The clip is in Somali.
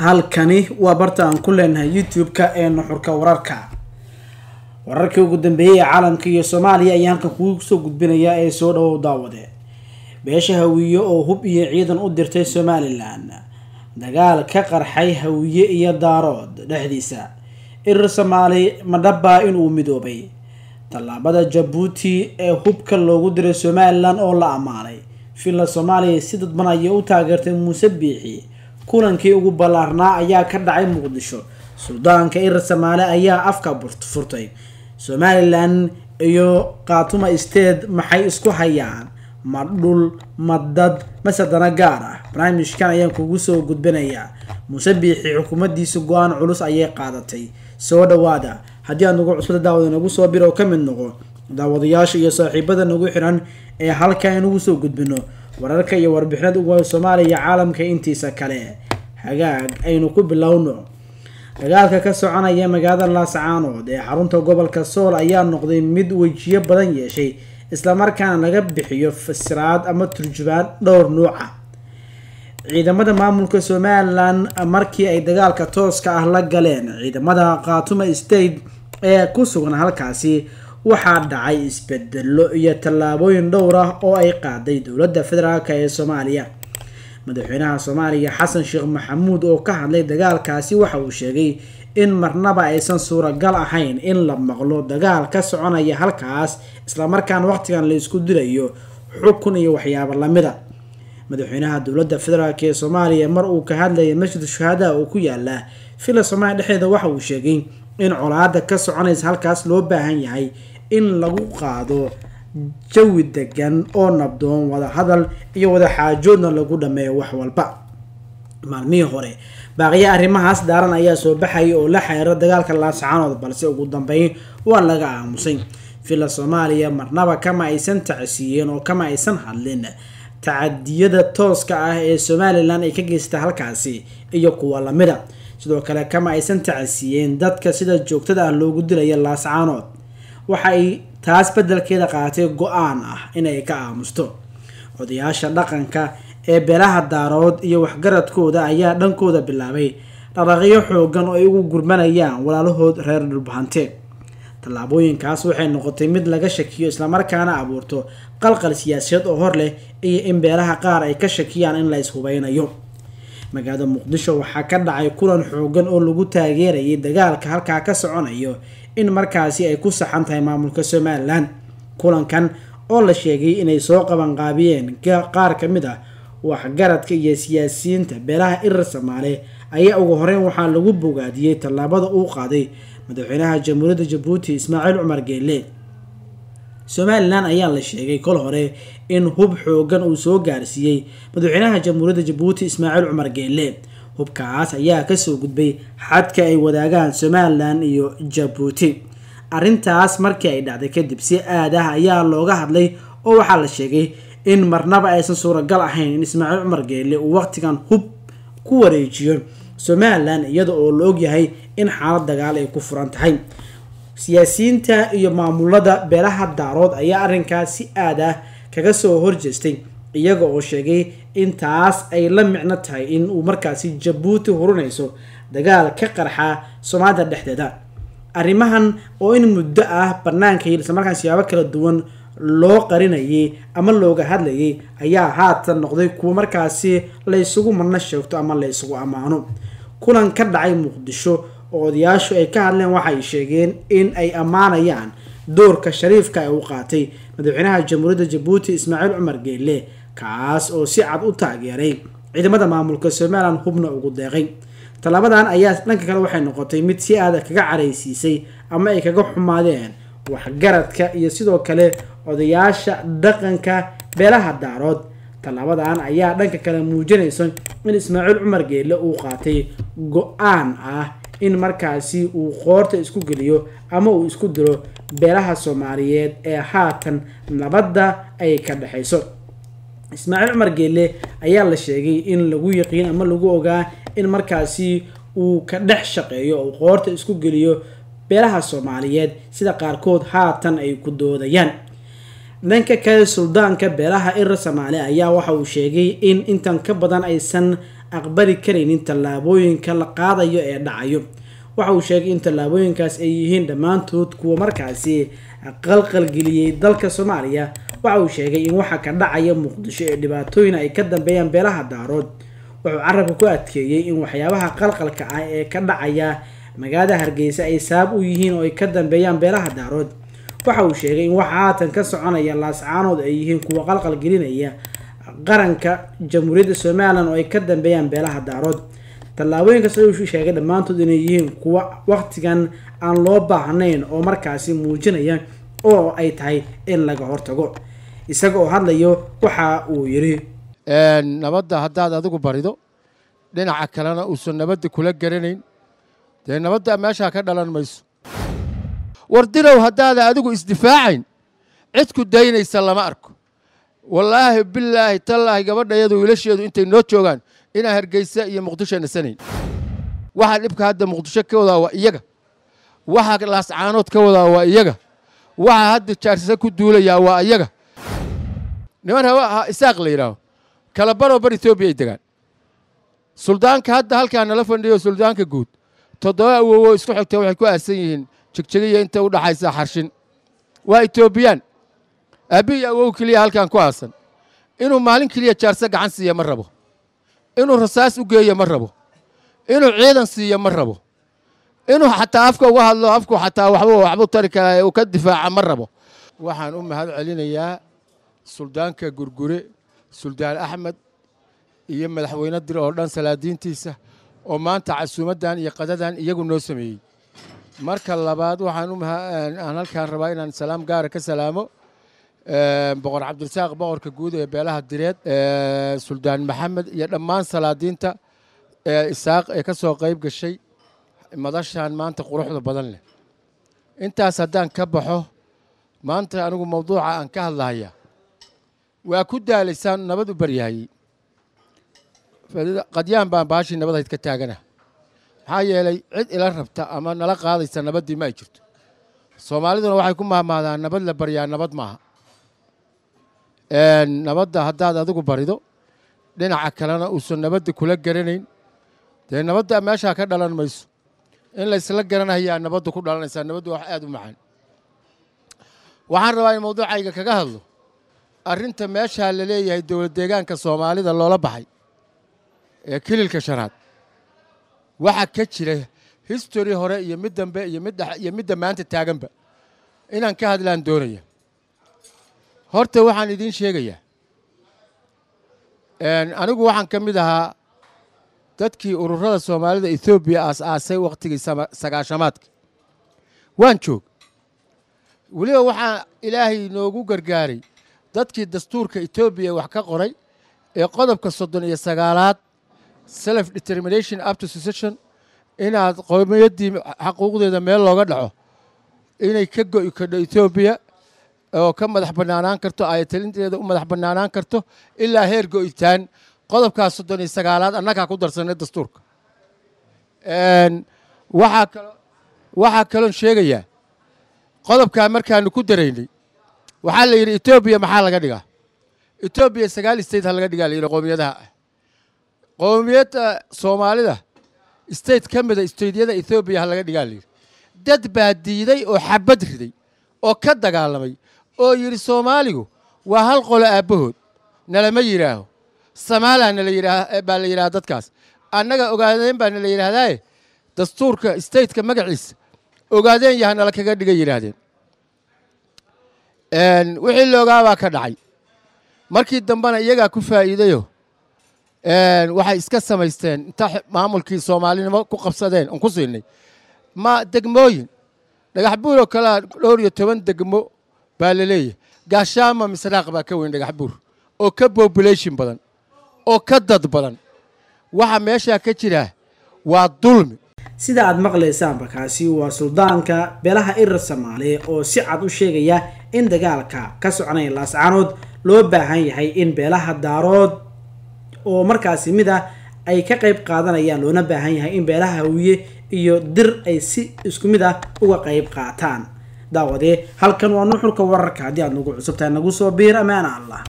halkani waa barta aan ku leenahay youtube-ka ee nuxurka wararka wararkii ugu dambeeyey ee caalamka iyo soomaaliya ayaan halkan kugu soo gudbinayaa ee soo dhawow daawade beesha hawiye oo hub iyo ciidan u dirtay somalilan dagaal ka qarxay hawiye iyo daarood dhexdiisa irir soomaali dhabbaa inuu midoobay tallaabada jabuuti ee hubka loogu diray somalilan oo la ammaanay finland soomaaliya si dadban ayay u taageertay muuse biixi kulankii ugu ballaarnaa ayaa ka dhacay muqdisho suldaanka irir samaale ayaa afka furtay somalilan iyo kaatuma state maxay isku hayaan ma dhul ma dad mase dana gaar ah barnaamijkan ayaan kugu soo gudbinayaa muuse biixi xukuumaddiisa go-aan culus ayay qaadatay soo dhawaada haddii aad nagu cusbada daawada nagu soo biro oo ka mid noqo daawadayaasha iyo saaxiibada nagu xiran ee halkaa inugu soo gudbino wararka iyo warbixinada ugu hoy soomaaliya iyo caalamka intiisa kale hagaag aynu ku bilowno dagaalka ka soconaya magaalada laascaanood ee xarunta gobolka sool ayaa noqday mid wejiyo badan yeeshay islamarkaana laga bixiyo fasiraad ama turjubaan dhowr nuuca ah. ciidamada maamulka somalilan markii ay dagaalka tooska ah la galeen ciidamada khaatuma state ee ku sugan halkaasi waxaa dhacay isbedelo iyo tallaabooyin dhowr ah oo ay qaaday dowladda federaalk ee soomaaliya madaxweynaha soomaaliya xasan sheekh maxamuud oo ka hadlay dagaalkaasi waxa uu sheegay in marnaba aysan suuragal ahayn in la maqlo dagaal ka soconaya halkaas islamarkaan waqtigan laysku dilayo xukun iyo waxyaabo lamida ah. madaxweynaha dowladda federaalk ee soomaaliya mar uu ka hadlayay masjid shuhaada oo ku yaala fila soomaaliya dhexdeeda waxa uu sheegay in colaada ka soconaysa halkaas loo baahan yahay in lagu qaado jawi degan oo nabdoon wadahadal iyo wadaxaajoodna lagu dhameeyo wax walba maalmihii hore baaqiya arrimahaas daaran ayaa soo baxayay oo la xeera dagaalka laascaanood balse ugu dambeyn waa laga aamusay fila soomaaliya marnaba kama aysan tacsiyeen oo kama aysan hadlin tacadiyada tooska ah ee somalilan ay ka geysta halkaasi iyo kuwa lamida sidoo kale kama aysan tacsiyeen dadka sida joogtada ah loogu dilaya laascaanood waxa ay taas beddelkeeda qaatay go-aan ah inay ka aamusto odayaasha dhaqanka ee beelaha daarood iyo waxgaradkooda ayaa dhankooda bilaabay dhaqaaqyo xooggan oo ay ugu gurmanayaan walaalahood reer dhulbahante tallaabooyinkaas waxay noqotay mid laga shakiyo islamarkaana abuurto qalqal siyaasiyad oo hor leh iyo in beelaha qaar ay ka shakiyaan in la is magaalada muqdisho waxaa ka dhacay kulan xooggan oo lagu taageerayay dagaalka halkaa ka soconayo in markaasi ay ku saxan tahay maamulka somalilan kulankan oo la sheegay inay soo qabanqaabiyeen qaar ka mid ah waxgaradka iyo siyaasiyiinta beelaha irar soomaali ayaa ugu horeyn waxaa lagu bogaadiyey tallaabada uu qaaday madaxweynaha jamhuuriyadda jabuuti ismaaciil cumar geele somalilan ayaa la sheegay kol hore in hub xooggan uu soo gaarsiiyey madaxweynaha jamhuuriyadda jabuuti ismaaciil cumar geelle hubkaas ayaa kasoo gudbay xadka ay wadaagaan somalilan iyo jabuuti arrintaas markii ay dhacday kadib si aad ah ayaa looga hadlay oo waxaa la sheegay in marnaba aysan suuragal ahayn in ismaaciil cumar geele uu waqtigan hub ku wareejiyo somalilan iyada oo la ogyahay in xaalad dagaal ay ku furan tahay siyaasiyiinta iyo maamulada beelaha daarood ayaa arrinkaas si aad ah kaga soo horjeestay iyaga oo sheegay in taas ay la micno tahay in uu markaasi jabuuti hurinayso dagaal ka qarxa soomaalida dhexdeeda arrimahan oo in muddo ah banaanka iyo markaan siyaabo kala duwan loo qarinayay ama looga hadlayay ayaa haatan noqday kuwo markaasi laysugu marno sheegto ama laysugu ammaano kulan ka dhacay muqdisho oo odayaashu ay ka hadleen waxa ay sheegeen in ay ammaanayaan doorka shariifka ee uu qaatay madaxweynaha jamhuuriyadda jabuuti ismaaciil cumar geelle kaas oo si cad u taageeray ciidamada maamulka somalilan hubna ugu deeqay tallaabadan ayaa dhanka kale waxay noqotay mid si aada ah kaga caraysiisay ama ay kaga xumaadeen waxgaradka iyo sidoo kale odayaasha dhaqanka beelaha daarood tallaabadan ayaa dhanka kale muujinaysa in ismaaciil cumar geelle uu qaatay go-aan ah in markaasi uu qoorta isku geliyo ama uu isku diro beelaha soomaaliyeed ee haatan nabadda ay ka dhexayso ismaaciil cumar geelle ayaa la sheegay in lagu yaqiin ama lagu ogaa in markaasi uu ka dhex shaqeeyo oo qoorta isku geliyo beelaha soomaaliyeed sida qaarkood haatan ay ku doodayaan dhanka kale suldaanka beelaha ir somaali ayaa waxa uu sheegay in intan ka badan aysan aqbali karaynin tallaabooyinka la qaadayo ee dhacayo waxa uu sheegay in tallaabooyinkaas ay yihiin dhammaantood kuwa markaasi qalqalgeliyey dalka soomaaliya waxa uu sheegay in waxa ka dhacaya muqdisho ee dhibaatooyin ay ka dambeeyaan beelaha daarood wuxuu carabka ku adkeeyey in waxyaabaha qalqalka ah ee ka dhacaya magaalada hargeysa ay sabab u yihiin oo ay ka dambeeyaan beelaha daarood waxa uu sheegay in waxa haatan ka soconaya laascaanood ay yihiin kuwa qalqal gelinaya qaranka jamhuuriyadda somalilan oo ay ka dambeeyaan beelaha daarood tallaabooyinka sida uu sheegay dhammaantood inay yihiin kuwa wakhtigan aan loo baahnayn oo markaasi muujinaya oo ay tahay in laga hortago isaga oo hadlayo waxa uu yidhi nabadda haddaad adigu barido dhinaca kalena uusan nabadda kula garanayn dee nabadda meeshaa ka dhalan mayso war dilow haddaada adigu isdifaacayn cidku daynaysa lama arko wallaahi bilaahi tallaahi gabadhayadu wiilasheedu intay noo joogaan inaa hargeysa iyo muqdisho nasanayn waxaa dhibka hadda muqdisho ka wadaa waa iyaga waxaa laascaanood ka wadaa waa iyaga waxaa hadda jaarsa ku duulayaa waa iyaga niman isaaq la yidhaaho kala baroo bar etoobiya ay degaan suldaanka hadda halkaa nala fandhiyo suldaanka guud toddoba awowo isku xigta waxay ku aadsan yihiin jigjigiyo inta u dhaxaysa xarshin waa etoobiyaan aabbihiiyo awow keliya halkan ku aasan inuu maalin keliya jaarse gacan siiyo ma rabo inuu rasaas u geeyo ma rabo inuu ciidan siiyo ma rabo inuu xataa afka uga hadlo afku xataa waxba waxbuu tari karaa uu ka difaaca ma rabo waxaan u mahad celinayaa suldaanka gurgure suldaan axmed iyo madaxweyne dir oo dhan salaadiintiisa oo maanta casuumaddan iyo qadadan iyagu noo sameeyey marka labaad waxaan halkaan rabaa inaan salaam gaara ka salaamo boqor cabdirasaaq boqorka guud ee beelaha direed suldaan maxamed iyo dhammaan salaadiinta isaaq ee ka soo qayb gashay madashaan maanta quruxda badan leh intaas haddaan ka baxo maanta anigu mawduuca aan ka hadlahaya waa ku daalaysaan nabad u baryahayey qadyaan baan baashii nabadhayd ka taaganah maxaa yeelay cid ila rabta ama nala qaadaysa nabaddii maay jirto soomaaliduna waxay ku mahmaadaan nabad la baryaa nabad maaha nabadda haddaad adigu barido dhinaca kalena uusan nabadda kula garanayn dee nabadda meeshaa ka dhalan mayso in laysla garanayaa nabaddu ku dhalanaysaa nabaddu wax aad u macaan waxaan rabaa in mawduucayga kaga hadlo arrinta meeshaa la leeyahay dowlad deegaanka soomaalida loola baxay ee kililka shanaad waxaa ka jira history hore iyo mid dambe iyo midda maanta taaganba inaan ka hadlaan doonaya horta waxaan idiin sheegayaa anigu waxaan ka mid ahaa dadkii ururada soomaalida ethoobiya aas-aasay wakhtigii sagaashamaadka waan joog weliba waxaa ilaahay noogu gargaaray dadkii dastuurka etoobiya wax ka qoray ee qodobka soddon iyo sagaalaad self determination up to secession inaad qomiyadii xaquuqdeeda meel looga dhaco inay ka go-i kadho etoobiya oo ka madax banaanaan karto ayatalinteeda u madax banaanaan karto ilaa heer go'itaan qodobkaas soddon iyo sagaalaad annagaa ku darsanay dastuurka waxaa kaloo waxaa kaloon sheegayaa qodobkaa markaanu ku daraynay waxaa la yidhi etoobiya maxaa laga dhigaa etoobiya sagaal state ha laga dhigaa la yidhi qoomiyadaha ah qowmiyadda soomaalida state ka mida ah stateyada ethoobiya ha laga dhigaa layidhi dad baa diiday oo xabad riday oo ka dagaalamay oo yidhi soomaaligu waa hal qolo aabbahood nalama yidhaaho samaalaha nala eh, baa la yidhaha dadkaas annaga ogaadeen baa nala yidhaahdaaye dastuurka stateka magaciisa ogaadeen yaha nala kaga dhiga yidhaahdeen wixii la ogaabaa ka dhacay markii dambena iyagaa ku faa'iidayo waxay iska samaysteen inta maamulkii soomaalinimo ku qabsadeen aan ku siinay ma degmooyin dhagax buur oo kalea dhowr iyo toban degmo baa la leeyahay gaashaama misraaq baa ka weyn dhagax buur oo ka bobulation badan oo ka dad badan waxa meeshaa ka jira waa dulmi sida aad maqlaysaanba kaasi waa suldaanka beelaha irar soomaaliya oo si cad u sheegaya in dagaalka ka soconaya laascaanood loo baahan yahay in beelaha daarood oo markaasi mid ah ay ka qayb qaadanayaan loona baahan yahay in beelaha hawiye iyo dir ay si isku mid ah uga qayb qaataan daawadee halkan waa nuuxulka wararka haddii aad nagu cusubtahay nagu soo biir ammaana allah